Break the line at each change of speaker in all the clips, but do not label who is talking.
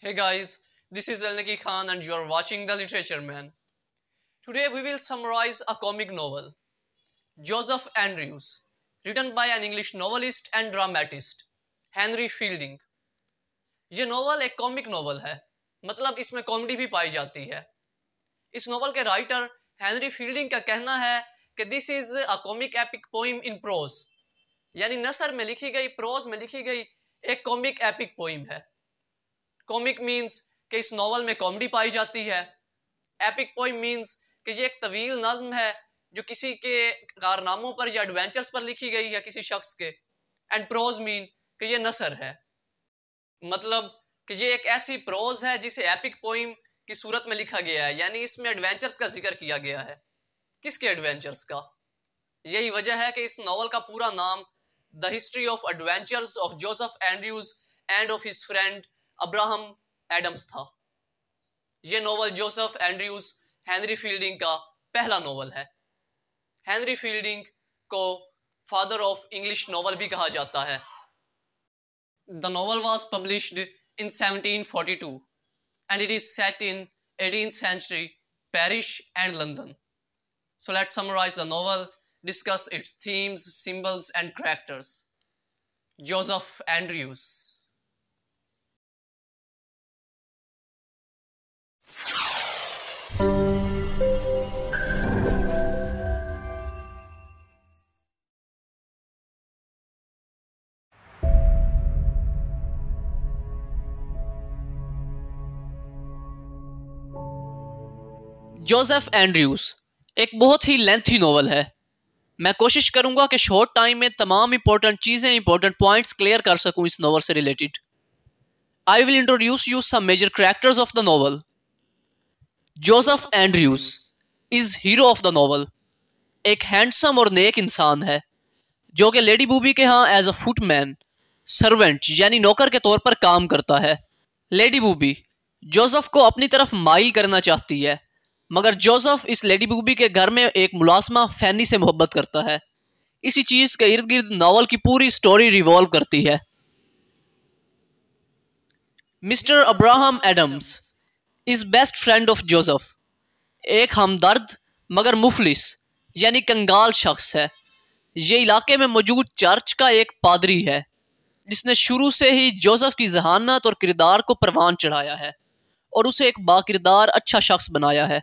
Hey guys, this is Elnaki Khan and you are watching The Literature Man. Today we will summarize a comic novel, Joseph Andrews, written by an English novelist and dramatist, Henry Fielding. ये novel एक comic novel है मतलब इसमें comedy भी पाई जाती है इस novel के राइटर हेनरी फील्डिंग का कहना है कि this is a comic epic poem in prose यानी नसर में लिखी गई प्रोज में लिखी गई एक कॉमिक एपिक पोइम है कॉमिक मीन्स कि इस नावल में कॉमेडी पाई जाती है एपिक पोइम मीन्स कि ये एक तवील नज्म है जो किसी के कारनामों पर या एडवेंचर्स पर लिखी गई है किसी शख्स के एंड प्रोज मीन कि ये नसर है मतलब कि ये एक ऐसी प्रोज है जिसे एपिक पोइम की सूरत में लिखा गया है यानी इसमें एडवेंचर्स का जिक्र किया गया है किसके एडवेंचर्स का यही वजह है कि इस नावल का पूरा नाम the history of adventures of Joseph Andrews and of his friend Abraham Adams था यह novel Joseph Andrews Henry Fielding का पहला नोवेल है हेनरी फील्डिंग को फादर ऑफ इंग्लिश नोवेल भी कहा जाता है the novel was published in 1742 and it is set in eighteen century Paris and London so let summarise the novel discuss its themes symbols and characters Joseph Andrews Joseph Andrews एक बहुत ही lengthy novel है मैं कोशिश करूंगा कि short time में तमाम important चीज़ें इंपॉर्टेंट पॉइंट्स क्लियर कर सकूं इस नोवल से related I will introduce you some major characters of the novel Joseph Andrews is hero of the novel एक हैंडसम और नेक इंसान है जो कि लेडी बूबी के यहाँ एज अ फुटमैन सर्वेंट यानी नौकर के तौर पर काम करता है लेडी बूबी जोसेफ को अपनी तरफ माइल करना चाहती है मगर जोसेफ इस लेडी बूबी के घर में एक मुलाजमा फैनी से मोहब्बत करता है इसी चीज के इर्द गिर्द नावल की पूरी स्टोरी रिवॉल्व करती है mister Abraham Adams is best friend of Joseph एक हमदर्द मगर मुफलिस यानी कंगाल शख्स है ये इलाके में मौजूद चर्च का एक पादरी है जिसने शुरू से ही जोसेफ की जहानत और किरदार को परवान चढ़ाया है और उसे एक बाकिरदार अच्छा शख्स बनाया है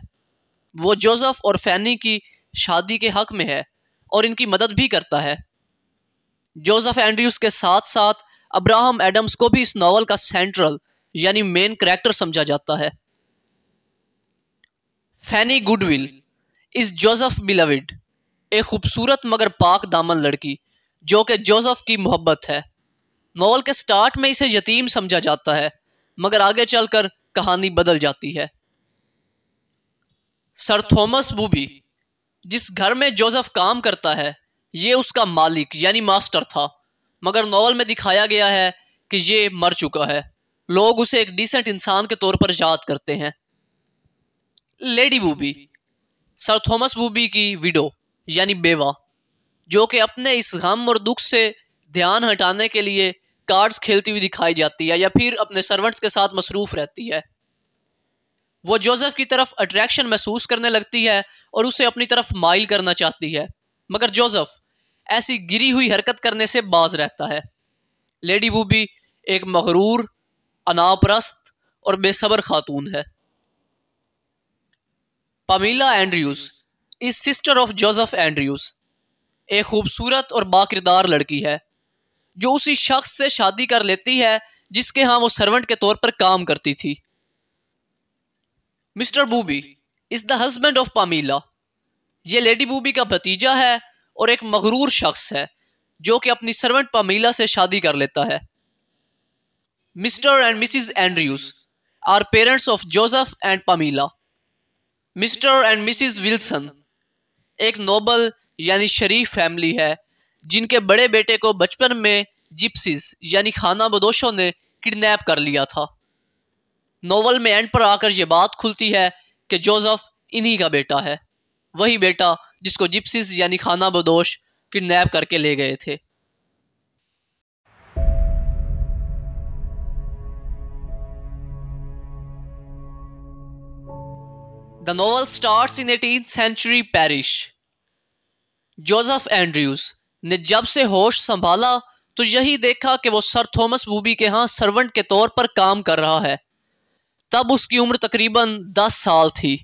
वो जोसेफ और फैनी की शादी के हक में है और इनकी मदद भी करता है जोसेफ एंड्रयूज के साथ साथ अब्राहम एडम्स को भी इस नावल का सेंट्रल यानी मेन करेक्टर समझा जाता है Fanny Goodwill is Joseph beloved एक खूबसूरत मगर पाक दामन लड़की जो कि जोसेफ की मोहब्बत है नावल के स्टार्ट में इसे यतीम समझा जाता है मगर आगे चलकर कहानी बदल जाती है सर थॉमस बूबी जिस घर में जोसेफ काम करता है ये उसका मालिक यानी मास्टर था मगर नावल में दिखाया गया है कि ये मर चुका है लोग उसे एक डिसेंट इंसान के तौर पर याद करते हैं lady Booby sir Thomas Booby की विडो यानी बेवा जो कि अपने इस गम और दुख से ध्यान हटाने के लिए कार्ड्स खेलती हुई दिखाई जाती है या फिर अपने सर्वेंट्स के साथ मसरूफ रहती है वो जोसेफ की तरफ अट्रैक्शन महसूस करने लगती है और उसे अपनी तरफ माइल करना चाहती है मगर जोसेफ ऐसी गिरी हुई हरकत करने से बाज रहता है लेडी बूबी एक मगरूर अनाप्रस्त और बेसब्र खातून है Pamela Andrews is sister of Joseph Andrews एक खूबसूरत और बाकिरदार लड़की है जो उसी शख्स से शादी कर लेती है जिसके यहाँ वो सर्वेंट के तौर पर काम करती थी mister Booby is the husband of Pamela ये लेडी बूबी का भतीजा है और एक मगरूर शख्स है जो कि अपनी सर्वेंट पामीला से शादी कर लेता है mister and missus Andrews are parents of Joseph and Pamela mister and missus Wilson एक नोबल यानी शरीफ फैमिली है जिनके बड़े बेटे को बचपन में जिप्सिस यानी खाना बदोशों ने किडनैप कर लिया था नोवल में एंड पर आकर ये बात खुलती है कि जोसेफ इन्हीं का बेटा है वही बेटा जिसको जिप्सिस यानी खाना बदोश किडनैप करके ले गए थे the novel start in eighteen century Paris. Joseph Andrews ने जब से होश संभाला तो यही देखा कि वो सर थॉमस बूबी के यहाँ सर्वेंट के तौर पर काम कर रहा है तब उसकी उम्र तकरीबन दस साल थी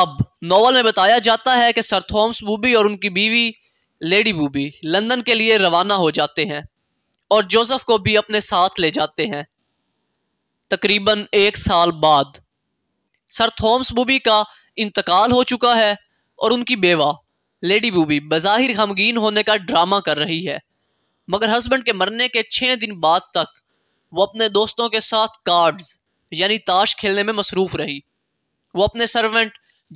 अब नॉवल में बताया जाता है कि सर थॉम्स बूबी और उनकी बीवी लेडी बूबी लंदन के लिए रवाना हो जाते हैं और जोसेफ को भी अपने साथ ले जाते हैं तकरीबन एक साल बाद सर थॉम्स बूबी का इंतकाल हो चुका है और उनकी बेवा लेडी बूबी बज़ाहिर गमगीन होने का ड्रामा कर रही है मगर हस्बैंड के मरने के छः दिन बाद तक वो अपने दोस्तों के साथ कार्ड्स यानी ताश खेलने में मसरूफ रही वो अपने सर्वेंट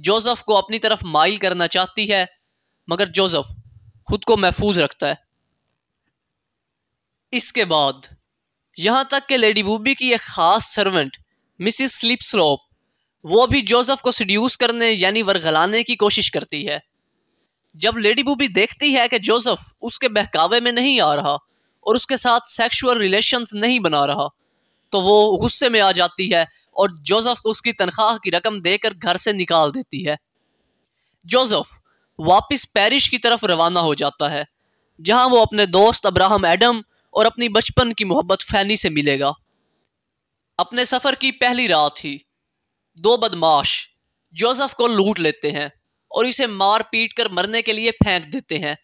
जोसेफ को अपनी तरफ माइल करना चाहती है मगर जोसेफ खुद को महफूज रखता है इसके बाद यहां तक कि लेडी बूबी की एक खास सर्वेंट मिसिस स्लिप स्लोप वो भी जोसेफ को सड्यूस करने यानी वर्गलाने की कोशिश करती है जब लेडी बूबी देखती है कि जोसेफ उसके बहकावे में नहीं आ रहा और उसके साथ सेक्सुअल रिलेशंस नहीं बना रहा तो वो गुस्से में आ जाती है और जोसेफ को उसकी तनख्वाह की रकम देकर घर से निकाल देती है जोसेफ वापस पेरिस की तरफ रवाना हो जाता है जहां वो अपने दोस्त अब्राहम एडम और अपनी बचपन की मोहब्बत फैनी से मिलेगा अपने सफर की पहली रात ही दो बदमाश जोसेफ को लूट लेते हैं और इसे मार पीट कर मरने के लिए फेंक देते हैं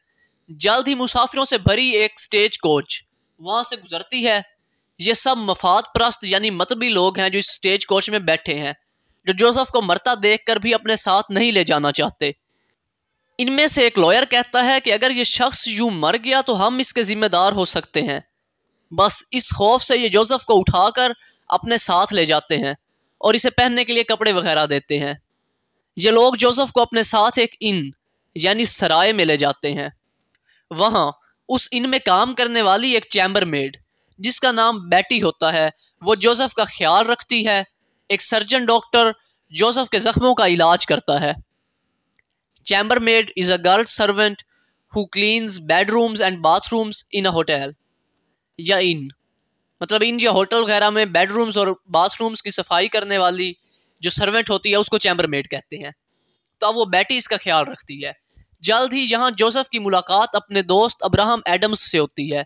जल्द ही मुसाफिरों से भरी एक स्टेज कोच वहां से गुजरती है ये सब मफाद प्रस्त यानी मतबी लोग हैं जो इस स्टेज कोच में बैठे हैं जो जोसफ को मरता देखकर भी अपने साथ नहीं ले जाना चाहते इनमें से एक लॉयर कहता है कि अगर ये शख्स यूं मर गया तो हम इसके जिम्मेदार हो सकते हैं बस इस खौफ से ये जोसफ को उठाकर अपने साथ ले जाते हैं और इसे पहनने के लिए कपड़े वगैरह देते हैं ये लोग जोसफ को अपने साथ एक इन यानी सराय में ले जाते हैं वहां उस इन में काम करने वाली एक चैम्बर मेड जिसका नाम बैटी होता है वो जोसेफ का ख्याल रखती है एक सर्जन डॉक्टर जोसेफ के जख्मों का इलाज करता है chamber maid is a girl servant who cleans bedrooms and bathrooms in a hotel या इन मतलब इन जो होटल वगैरह में बेडरूम्स और बाथरूम्स की सफाई करने वाली जो सर्वेंट होती है उसको चैम्बर मेड कहते हैं तो अब वो बैटी इसका ख्याल रखती है जल्द ही यहाँ जोसेफ की मुलाकात अपने दोस्त अब्राहम एडम्स से होती है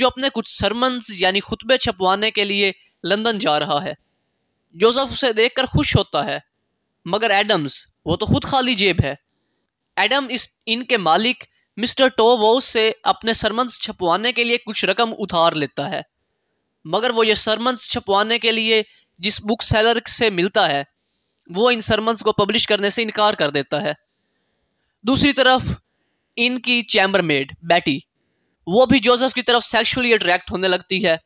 जो अपने कुछ सरमन्स यानी खुतबे छपवाने के लिए लंदन जा रहा है जोसेफ उसे देखकर खुश होता है मगर एडम्स वो तो खुद खाली जेब है एडम इस इनके मालिक मिस्टर टोवोस से अपने सरमन्स छपवाने के लिए कुछ रकम उधार लेता है मगर वो ये सरमन्स छपवाने के लिए जिस बुक सेलर से मिलता है वो इन सरमन्स को पब्लिश करने से इनकार कर देता है दूसरी तरफ इनकी मेड बैटी वो भी जोसेफ की तरफ सेक्सुअली अट्रैक्ट होने लगती है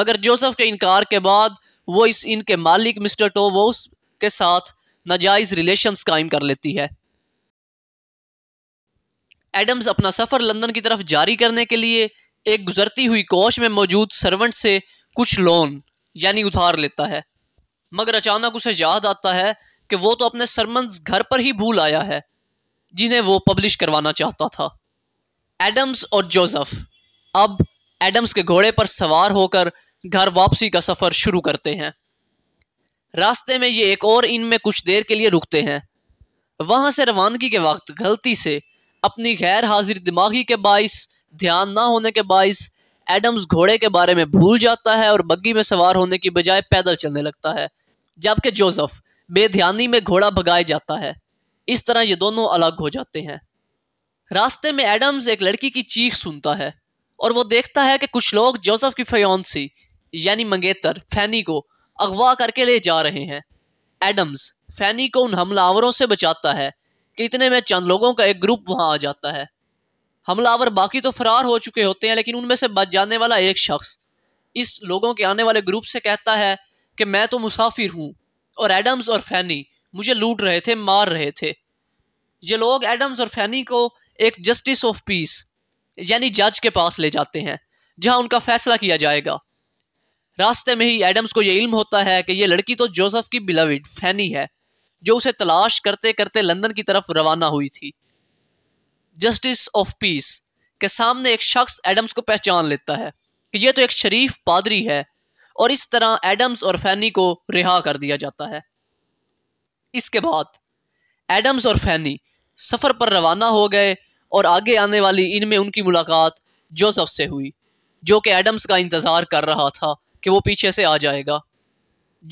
मगर जोसेफ के इनकार के बाद वो इस इनके मालिक मिस्टर टोवोस के साथ नाजायज रिलेशंस कायम कर लेती है एडम्स अपना सफर लंदन की तरफ जारी करने के लिए एक गुजरती हुई कोच में मौजूद सर्वेंट से कुछ लोन यानी उधार लेता है मगर अचानक उसे याद आता है कि वो तो अपने सरमंस घर पर ही भूल आया है जिन्हें वो पब्लिश करवाना चाहता था एडम्स और जोसेफ अब एडम्स के घोड़े पर सवार होकर घर वापसी का सफर शुरू करते हैं रास्ते में ये एक और इन में कुछ देर के लिए रुकते हैं वहां से रवानगी के वक्त गलती से अपनी गैर हाजिर दिमागी के बायस ध्यान ना होने के बायस एडम्स घोड़े के बारे में भूल जाता है और बग्गी में सवार होने की बजाय पैदल चलने लगता है जबकि जोसेफ बेध्यानी में घोड़ा भगाया जाता है इस तरह ये दोनों अलग हो जाते हैं रास्ते में एडम्स एक लड़की की चीख सुनता है और वो देखता है कि कुछ लोग जोसेफ की फयोन्सी यानी मंगेतर फैनी को अगवा करके ले जा रहे हैं एडम्स फैनी को उन हमलावरों से बचाता है कि इतने में चंद लोगों का एक ग्रुप वहां आ जाता है हमलावर बाकी तो फरार हो चुके होते हैं लेकिन उनमें से बच जाने वाला एक शख्स इस लोगों के आने वाले ग्रुप से कहता है कि मैं तो मुसाफिर हूँ और एडम्स और फैनी मुझे लूट रहे थे मार रहे थे ये लोग एडम्स और फैनी को एक जस्टिस ऑफ पीस यानी जज के पास ले जाते हैं जहां उनका फैसला किया जाएगा रास्ते में ही एडम्स को यह इल्म होता है कि यह लड़की तो जोसेफ की बिलाविड फैनी है जो उसे तलाश करते करते लंदन की तरफ रवाना हुई थी जस्टिस ऑफ पीस के सामने एक शख्स एडम्स को पहचान लेता है कि यह तो एक शरीफ पादरी है और इस तरह एडम्स और फैनी को रिहा कर दिया जाता है इसके बाद एडम्स और फैनी सफ़र पर रवाना हो गए और आगे आने वाली इनमें उनकी मुलाकात जोसफ से हुई जो कि एडम्स का इंतज़ार कर रहा था कि वो पीछे से आ जाएगा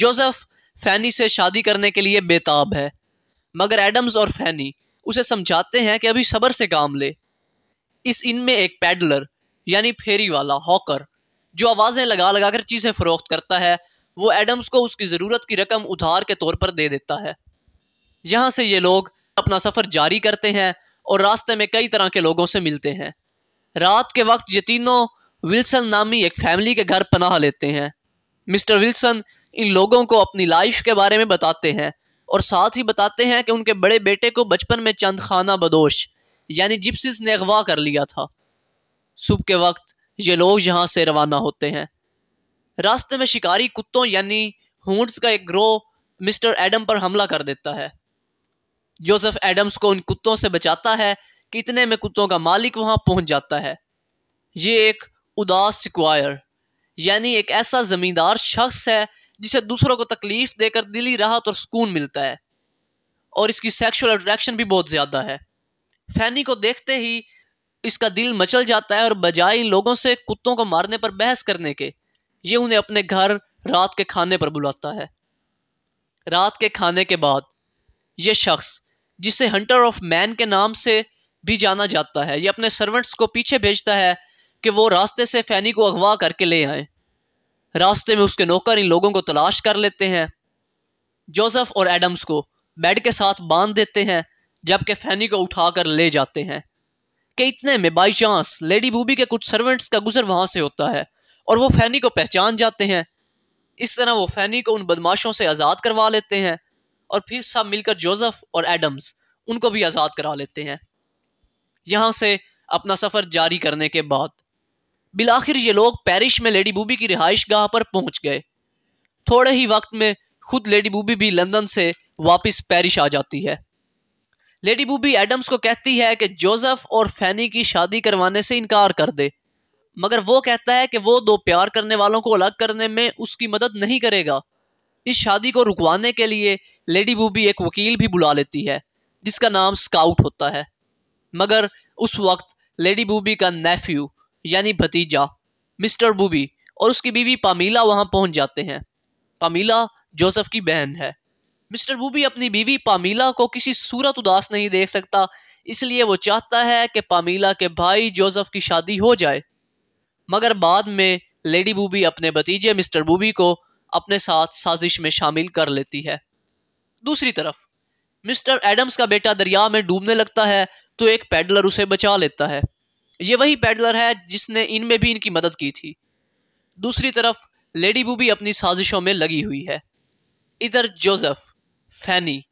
जोसफ फैनी से शादी करने के लिए बेताब है मगर एडम्स और फैनी उसे समझाते हैं कि अभी सबर से काम ले इस इनमें एक पैडलर यानी फेरी वाला हॉकर जो आवाज़ें लगा लगा कर चीज़ें फरोख्त करता है वो एडम्स को उसकी ज़रूरत की रकम उधार के तौर पर दे देता है यहाँ से ये लोग अपना सफ़र जारी करते हैं और रास्ते में कई तरह के लोगों से मिलते हैं रात के वक्त ये तीनों विल्सन नामी एक फैमिली के घर पनाह लेते हैं मिस्टर विल्सन इन लोगों को अपनी लाइफ के बारे में बताते हैं और साथ ही बताते हैं कि उनके बड़े बेटे को बचपन में चंद खाना बदोश यानी जिप्सिस ने अगवा कर लिया था सुबह के वक्त ये लोग यहाँ से रवाना होते हैं रास्ते में शिकारी कुत्तों यानी हूं का एक ग्रोह मिस्टर एडम पर हमला कर देता है जोसेफ एडम्स को उन कुत्तों से बचाता है कि इतने में कुत्तों का मालिक वहां पहुंच जाता है ये एक उदास सिक्वायर यानी एक ऐसा जमींदार शख्स है जिसे दूसरों को तकलीफ देकर दिली राहत और सुकून मिलता है और इसकी सेक्सुअल अट्रैक्शन भी बहुत ज्यादा है फैनी को देखते ही इसका दिल मचल जाता है और बजाय लोगों से कुत्तों को मारने पर बहस करने के ये उन्हें अपने घर रात के खाने पर बुलाता है रात के खाने के बाद ये शख्स जिसे हंटर ऑफ मैन के नाम से भी जाना जाता है ये अपने सर्वेंट्स को पीछे भेजता है कि वो रास्ते से फैनी को अगवा करके ले आए रास्ते में उसके नौकर इन लोगों को तलाश कर लेते हैं जोसेफ और एडम्स को बेड के साथ बांध देते हैं जबकि फैनी को उठाकर ले जाते हैं कि इतने में बाई चांस लेडी बूबी के कुछ सर्वेंट्स का गुजर वहां से होता है और वो फैनी को पहचान जाते हैं इस तरह वो फैनी को उन बदमाशों से आज़ाद करवा लेते हैं और फिर सब मिलकर जोसेफ और एडम्स उनको भी आज़ाद करा लेते हैं यहां से अपना सफ़र जारी करने के बाद बिलाखिर ये लोग पेरिस में लेडी बूबी की रिहाइश गाह पर पहुंच गए थोड़े ही वक्त में खुद लेडी बूबी भी लंदन से वापस पेरिस आ जाती है लेडी बूबी एडम्स को कहती है कि जोसेफ और फैनी की शादी करवाने से इनकार कर दे मगर वो कहता है कि वो दो प्यार करने वालों को अलग करने में उसकी मदद नहीं करेगा इस शादी को रुकवाने के लिए लेडी बूबी एक वकील भी बुला लेती है जिसका नाम स्काउट होता है मगर उस वक्त लेडी बूबी का नेफ्यू यानी भतीजा मिस्टर बूबी और उसकी बीवी पामीला वहां पहुंच जाते हैं पामीला जोसेफ की बहन है मिस्टर बूबी अपनी बीवी पामीला को किसी सूरत उदास नहीं देख सकता इसलिए वो चाहता है कि पामीला के भाई जोसेफ की शादी हो जाए मगर बाद में लेडी बूबी अपने भतीजे मिस्टर बूबी को अपने साथ साजिश में शामिल कर लेती है दूसरी तरफ मिस्टर एडम्स का बेटा दरिया में डूबने लगता है तो एक पैडलर उसे बचा लेता है ये वही पैडलर है जिसने इनमें भी इनकी मदद की थी दूसरी तरफ लेडी बूबी अपनी साजिशों में लगी हुई है इधर जोसेफ फैनी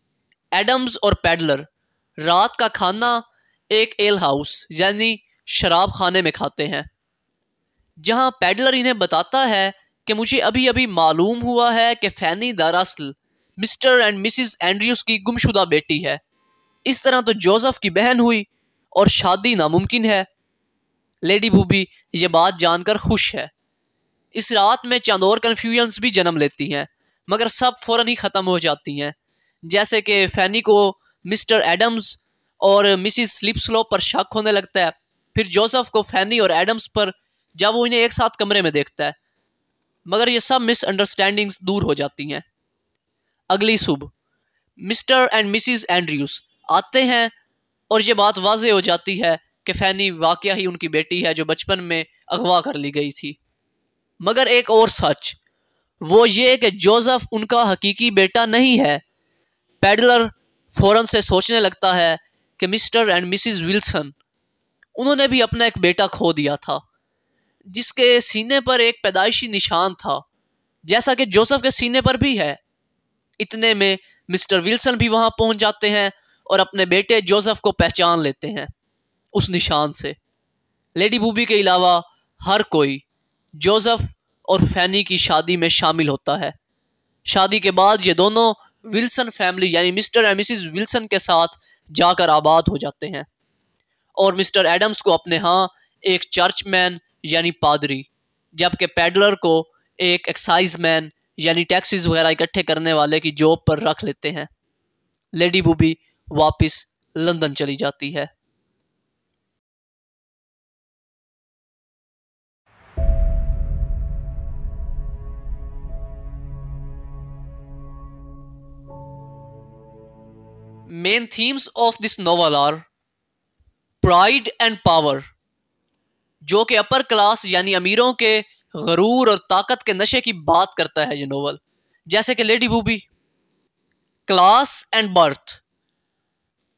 एडम्स और पैडलर रात का खाना एक एल हाउस यानी शराब खाने में खाते हैं जहां पैडलर इन्हें बताता है कि मुझे अभी अभी मालूम हुआ है कि फैनी दरअसल मिस्टर एंड मिसिज एंड्रियस की गुमशुदा बेटी है इस तरह तो जोसेफ की बहन हुई और शादी नामुमकिन है लेडी बूबी ये बात जानकर खुश है इस रात में चंद और कन्फ्यूजन्स भी जन्म लेती हैं मगर सब फौरन ही ख़त्म हो जाती हैं जैसे कि फैनी को मिस्टर एडम्स और मिसिस स्लिपस्लो पर शक होने लगता है फिर जोसेफ को फैनी और एडम्स पर जब वो इन्हें एक साथ कमरे में देखता है मगर ये सब मिसअंडरस्टैंडिंग्स दूर हो जाती हैं अगली सुबह मिस्टर एंड मिसिज एंड्रयूस आते हैं और ये बात वाज हो जाती है कि फैनी वाक्य ही उनकी बेटी है जो बचपन में अगवा कर ली गई थी मगर एक और सच वो ये कि जोसेफ उनका हकीकी बेटा नहीं है पैडलर फौरन से सोचने लगता है कि मिस्टर एंड मिसिज विल्सन उन्होंने भी अपना एक बेटा खो दिया था जिसके सीने पर एक पैदाइशी निशान था जैसा कि जोसेफ के सीने पर भी है इतने में मिस्टर विल्सन भी वहां पहुंच जाते हैं और अपने बेटे जोसेफ को पहचान लेते हैं उस निशान से लेडी बूबी के अलावा हर कोई जोसेफ और फैनी की शादी में शामिल होता है शादी के बाद ये दोनों विल्सन फैमिली यानी मिस्टर एंड मिसिज विल्सन के साथ जाकर आबाद हो जाते हैं और मिस्टर एडम्स को अपने हाँ एक चर्चमैन यानी पादरी जबकि पैडलर को एक एक्साइज मैन यानी टैक्सीज वगैरह इकट्ठे करने वाले की जॉब पर रख लेते हैं लेडी बूबी वापस लंदन चली जाती है main themes of this novel are pride and power जो कि अपर क्लास यानी अमीरों के गरूर और ताकत के नशे की बात करता है ये नोवेल जैसे कि lady Booby class and birth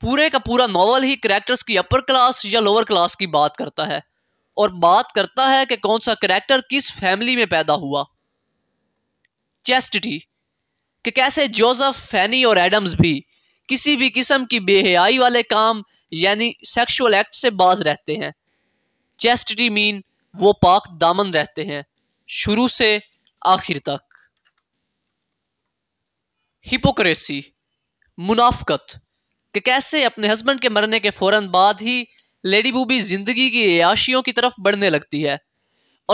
पूरे का पूरा नॉवल ही करेक्टर्स की अपर क्लास या लोअर क्लास की बात करता है और बात करता है कि कौन सा करेक्टर किस फैमिली में पैदा हुआ चेस्टिटी कि कैसे जोसेफ फैनी और एडम्स भी किसी भी किस्म की बेहयाई वाले काम यानी सेक्सुअल एक्ट से बाज रहते हैं चेस्टी मीन वो पाक दामन रहते हैं शुरू से आखिर तक हिपोक्रेसी मुनाफकत कि कैसे अपने हस्बैंड के मरने के फौरन बाद ही लेडी बूबी जिंदगी की याशियों की तरफ बढ़ने लगती है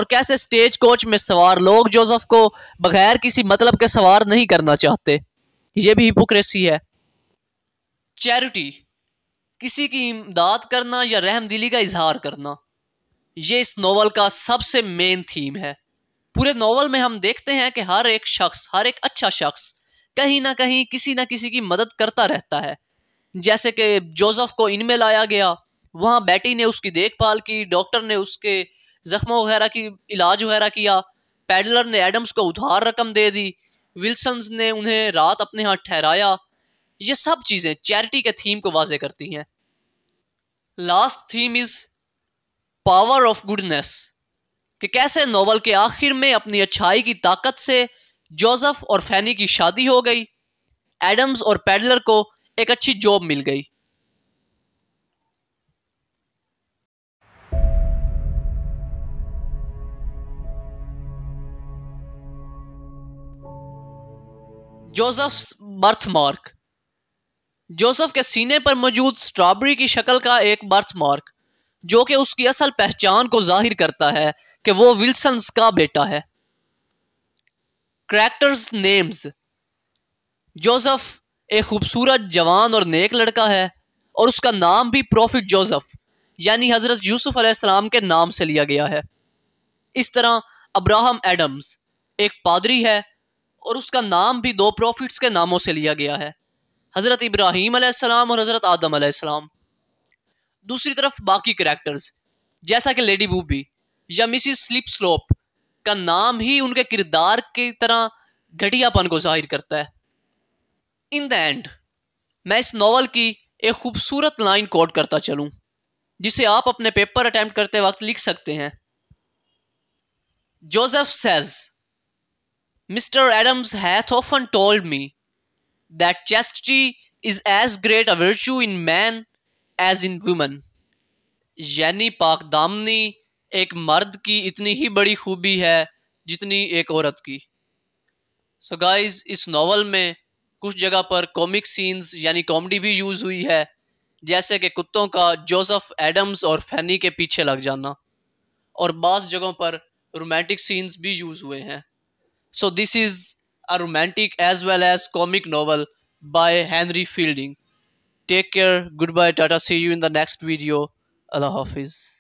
और कैसे स्टेज कोच में सवार लोग जोसेफ को बगैर किसी मतलब के सवार नहीं करना चाहते यह भी हिपोक्रेसी है चैरिटी किसी की इमदाद करना या रहमदिली का इजहार करना ये इस नॉवल का सबसे मेन थीम है पूरे नॉवल में हम देखते हैं कि हर एक शख्स हर एक अच्छा शख्स कहीं ना कहीं किसी ना किसी की मदद करता रहता है जैसे कि जोसेफ को इनमें लाया गया वहाँ बैटी ने उसकी देखभाल की डॉक्टर ने उसके जख्मों वगैरह की इलाज वगैरह किया पैडलर ने एडम्स को उधार रकम दे दी विल्सन्स ने उन्हें रात अपने यहाँ ठहराया ये सब चीज़ें चैरिटी के थीम को वाजे करती हैं last theme is power of goodness कि कैसे नोवल के आखिर में अपनी अच्छाई की ताकत से जोसेफ और फैनी की शादी हो गई एडम्स और पैडलर को एक अच्छी जॉब मिल गई जोसेफ बर्थ मार्क जोसेफ के सीने पर मौजूद स्ट्रॉबेरी की शक्ल का एक बर्थ मार्क जो कि उसकी असल पहचान को जाहिर करता है कि वो विल्सन का बेटा है करैक्टर्स नेम्स जोसेफ एक खूबसूरत जवान और नेक लड़का है और उसका नाम भी प्रॉफिट जोसेफ यानी हज़रत यूसुफ अलैहिस्सलाम के नाम से लिया गया है इस तरह अब्राहम एडम्स एक पादरी है और उसका नाम भी दो प्रॉफिट्स के नामों से लिया गया है हज़रत इब्राहिम अलैहिस्सलाम और हज़रत आदम अलैहिस्सलाम दूसरी तरफ बाकी करेक्टर्स जैसा कि लेडी बूबी या मिसिस स्लिप स्लोप का नाम ही उनके किरदार की तरह घटियापन को जाहिर करता है इन द एंड मैं इस नावल की एक खूबसूरत लाइन कोट करता चलूं जिसे आप अपने पेपर अटेम्प्ट करते वक्त लिख सकते हैं Joseph says mister Adams hath often told me that chastity is as great a virtue in man as in woman यानी पाक दामनी एक मर्द की इतनी ही बड़ी खूबी है जितनी एक औरत की सो so गाइस इस नावल में कुछ जगह पर कॉमिक सीन्स यानी कॉमेडी भी यूज हुई है जैसे कि कुत्तों का जोसेफ एडम्स और फैनी के पीछे लग जाना और बास जगहों पर रोमांटिक सीन्स भी यूज हुए हैं so this is a romantic as well as comic novel by Henry Fielding Take care. Goodbye. Tata. See you in the next video. Allah Hafiz.